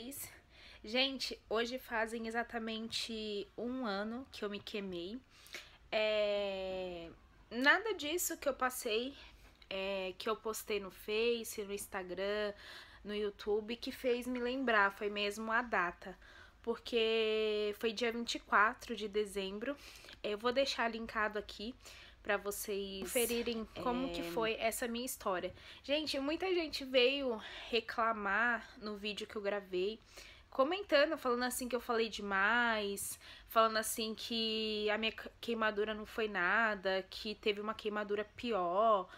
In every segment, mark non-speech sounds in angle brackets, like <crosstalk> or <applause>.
vocês. Gente, hoje fazem exatamente um ano que eu me queimei. É... Nada disso que eu passei, é... que eu postei no Face, no Instagram, no YouTube, que fez me lembrar, foi mesmo a data. Porque foi dia 24 de dezembro. Eu vou deixar linkado aqui para vocês conferirem como é... que foi essa minha história. Gente, muita gente veio reclamar no vídeo que eu gravei, comentando, falando assim que eu falei demais, falando assim que a minha queimadura não foi nada, que teve uma queimadura pior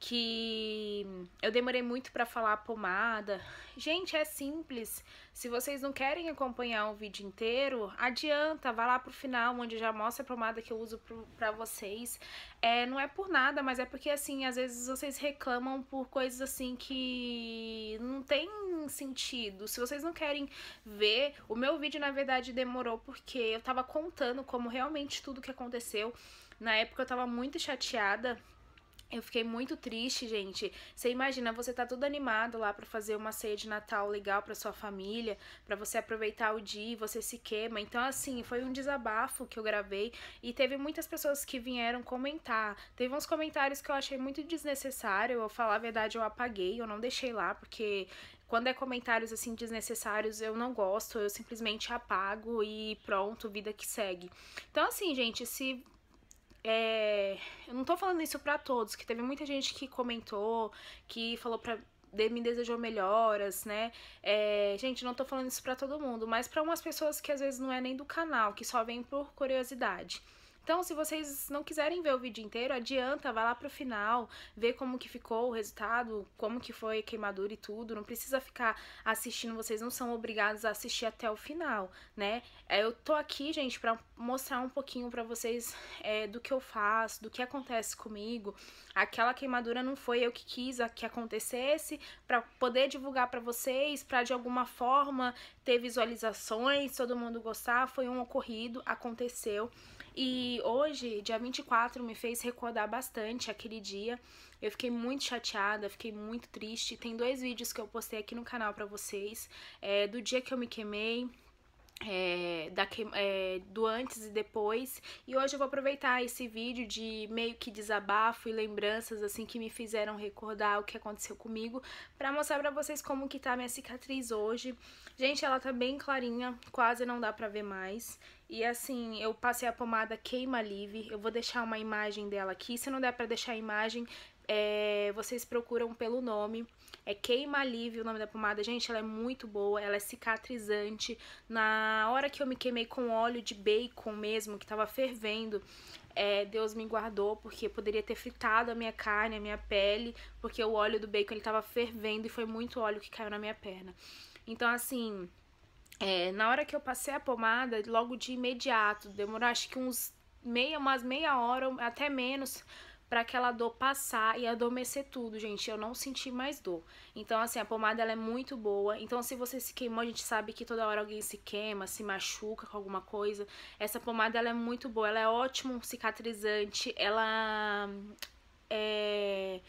que eu demorei muito para falar a pomada. Gente, é simples. Se vocês não querem acompanhar o vídeo inteiro, adianta, vá lá pro final, onde já mostra a pomada que eu uso para vocês. É, não é por nada, mas é porque assim, às vezes vocês reclamam por coisas assim que não tem sentido. Se vocês não querem ver, o meu vídeo na verdade demorou porque eu tava contando como realmente tudo que aconteceu. Na época eu tava muito chateada eu fiquei muito triste, gente. Você imagina, você tá todo animado lá para fazer uma ceia de Natal legal para sua família, para você aproveitar o dia e você se queima. Então, assim, foi um desabafo que eu gravei e teve muitas pessoas que vieram comentar. Teve uns comentários que eu achei muito desnecessário. Eu falar a verdade, eu apaguei, eu não deixei lá, porque quando é comentários assim desnecessários, eu não gosto, eu simplesmente apago e pronto, vida que segue. Então, assim, gente, se é, eu não tô falando isso para todos, que teve muita gente que comentou, que falou pra, me desejou melhoras, né? É, gente, não tô falando isso para todo mundo, mas para umas pessoas que às vezes não é nem do canal, que só vem por curiosidade. Então, se vocês não quiserem ver o vídeo inteiro, adianta, vai lá pro final, vê como que ficou o resultado, como que foi a queimadura e tudo. Não precisa ficar assistindo, vocês não são obrigados a assistir até o final, né? É, eu tô aqui, gente, pra mostrar um pouquinho pra vocês é, do que eu faço, do que acontece comigo. Aquela queimadura não foi eu que quis que acontecesse, pra poder divulgar pra vocês, pra de alguma forma ter visualizações, todo mundo gostar, foi um ocorrido, aconteceu. E hoje, dia 24, me fez recordar bastante aquele dia. Eu fiquei muito chateada, fiquei muito triste. Tem dois vídeos que eu postei aqui no canal para vocês, é, do dia que eu me queimei, é, da, é, do antes e depois. E hoje eu vou aproveitar esse vídeo de meio que desabafo e lembranças assim que me fizeram recordar o que aconteceu comigo para mostrar para vocês como que tá minha cicatriz hoje. Gente, ela tá bem clarinha, quase não dá pra ver mais. E assim, eu passei a pomada Queima Live, eu vou deixar uma imagem dela aqui. Se não der pra deixar a imagem, é, vocês procuram pelo nome. É Queima Alívio o nome da pomada. Gente, ela é muito boa, ela é cicatrizante. Na hora que eu me queimei com óleo de bacon mesmo, que tava fervendo, é, Deus me guardou, porque poderia ter fritado a minha carne, a minha pele, porque o óleo do bacon ele tava fervendo e foi muito óleo que caiu na minha perna. Então, assim... É, na hora que eu passei a pomada, logo de imediato, demorou acho que uns meia, umas meia hora, até menos, para aquela dor passar e adormecer tudo, gente. Eu não senti mais dor. Então, assim, a pomada ela é muito boa. Então, se você se queimou, a gente sabe que toda hora alguém se queima, se machuca com alguma coisa. Essa pomada ela é muito boa, ela é ótimo cicatrizante, ela é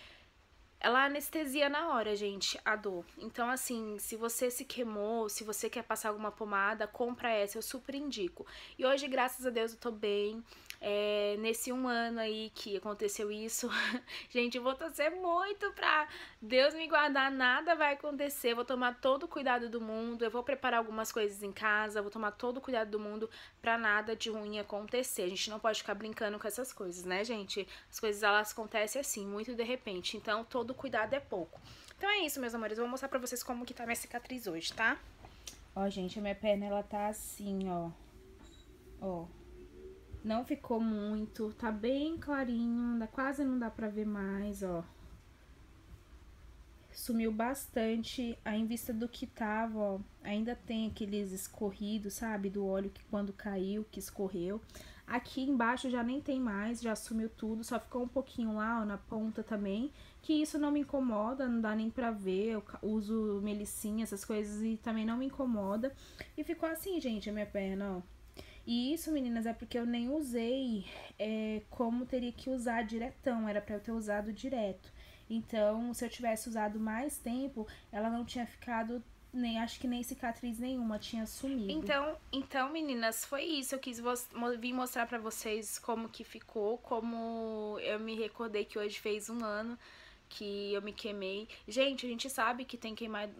ela anestesia na hora, gente, a dor. Então, assim, se você se queimou, se você quer passar alguma pomada, compra essa, eu super indico. E hoje, graças a Deus, eu tô bem é, nesse um ano aí que aconteceu isso, <laughs> gente, eu vou torcer muito pra Deus me guardar, nada vai acontecer, vou tomar todo o cuidado do mundo, eu vou preparar algumas coisas em casa, vou tomar todo o cuidado do mundo pra nada de ruim acontecer. A gente não pode ficar brincando com essas coisas, né, gente? As coisas elas acontecem assim, muito de repente, então todo cuidado é pouco. Então é isso, meus amores, eu vou mostrar pra vocês como que tá minha cicatriz hoje, tá? Ó, gente, a minha perna, ela tá assim, ó. Ó. Não ficou muito, tá bem clarinho, ainda quase não dá pra ver mais, ó. Sumiu bastante, aí em vista do que tava, ó, ainda tem aqueles escorridos, sabe? Do óleo que quando caiu, que escorreu. Aqui embaixo já nem tem mais, já sumiu tudo, só ficou um pouquinho lá, ó, na ponta também. Que isso não me incomoda, não dá nem pra ver, eu uso melicinha, essas coisas, e também não me incomoda. E ficou assim, gente, a minha perna, ó. E isso, meninas, é porque eu nem usei é, como teria que usar diretão, era para eu ter usado direto. Então, se eu tivesse usado mais tempo, ela não tinha ficado nem acho que nem cicatriz nenhuma tinha sumido. Então, então meninas, foi isso. Eu quis vir mostrar para vocês como que ficou, como eu me recordei que hoje fez um ano que eu me queimei. Gente, a gente sabe que tem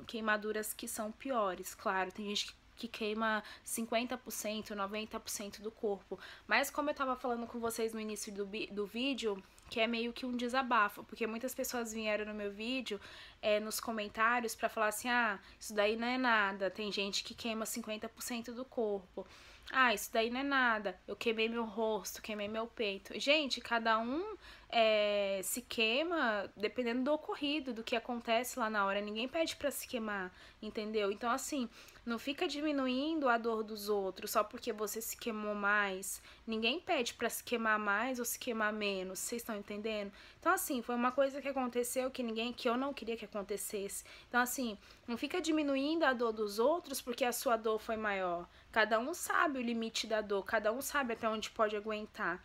queimaduras que são piores, claro. Tem gente que que queima 50%, 90% do corpo. Mas como eu tava falando com vocês no início do, do vídeo, que é meio que um desabafo, porque muitas pessoas vieram no meu vídeo, é, nos comentários, para falar assim, ah, isso daí não é nada, tem gente que queima 50% do corpo. Ah, isso daí não é nada, eu queimei meu rosto, queimei meu peito. Gente, cada um é, se queima dependendo do ocorrido, do que acontece lá na hora. Ninguém pede para se queimar, entendeu? Então, assim, não fica diminuindo a dor dos outros só porque você se queimou mais. Ninguém pede para se queimar mais ou se queimar menos. Vocês estão entendendo? Então, assim, foi uma coisa que aconteceu que ninguém, que eu não queria que acontecesse. Então, assim, não fica diminuindo a dor dos outros porque a sua dor foi maior. Cada um sabe o limite da dor, cada um sabe até onde pode aguentar.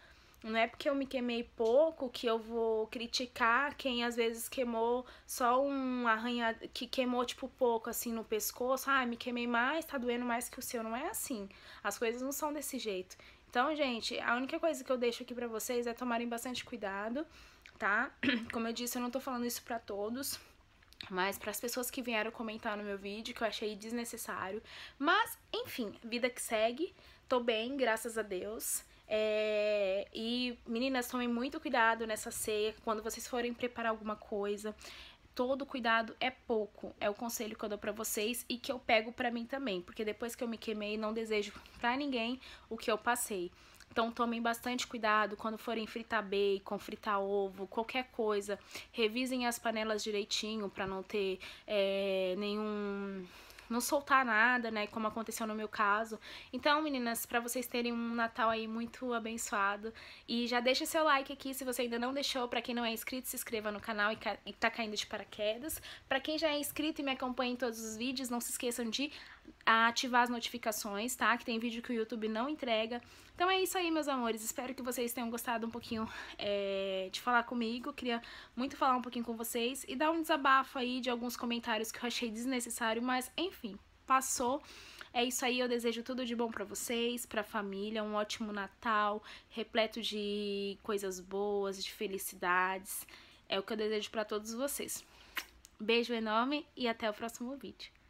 Não é porque eu me queimei pouco que eu vou criticar quem às vezes queimou só um arranha que queimou tipo pouco assim no pescoço. Ah, me queimei mais, tá doendo mais que o seu. Não é assim. As coisas não são desse jeito. Então, gente, a única coisa que eu deixo aqui para vocês é tomarem bastante cuidado, tá? <clears throat> Como eu disse, eu não tô falando isso para todos. Mas para as pessoas que vieram comentar no meu vídeo, que eu achei desnecessário. Mas, enfim, vida que segue. Tô bem, graças a Deus. É, e meninas, tomem muito cuidado nessa ceia, quando vocês forem preparar alguma coisa. Todo cuidado é pouco, é o conselho que eu dou para vocês e que eu pego para mim também, porque depois que eu me queimei, não desejo para ninguém o que eu passei. Então tomem bastante cuidado quando forem fritar bacon, fritar ovo, qualquer coisa. Revisem as panelas direitinho para não ter é, nenhum não soltar nada, né? Como aconteceu no meu caso. Então, meninas, para vocês terem um Natal aí muito abençoado. E já deixa seu like aqui se você ainda não deixou. Para quem não é inscrito, se inscreva no canal e, ca... e tá caindo de paraquedas. Para quem já é inscrito e me acompanha em todos os vídeos, não se esqueçam de ativar as notificações, tá? Que tem vídeo que o YouTube não entrega. Então é isso aí, meus amores. Espero que vocês tenham gostado um pouquinho é, de falar comigo. Queria muito falar um pouquinho com vocês e dar um desabafo aí de alguns comentários que eu achei desnecessário, mas enfim enfim, passou. É isso aí, eu desejo tudo de bom para vocês, para a família, um ótimo Natal, repleto de coisas boas, de felicidades. É o que eu desejo para todos vocês. Beijo enorme e até o próximo vídeo.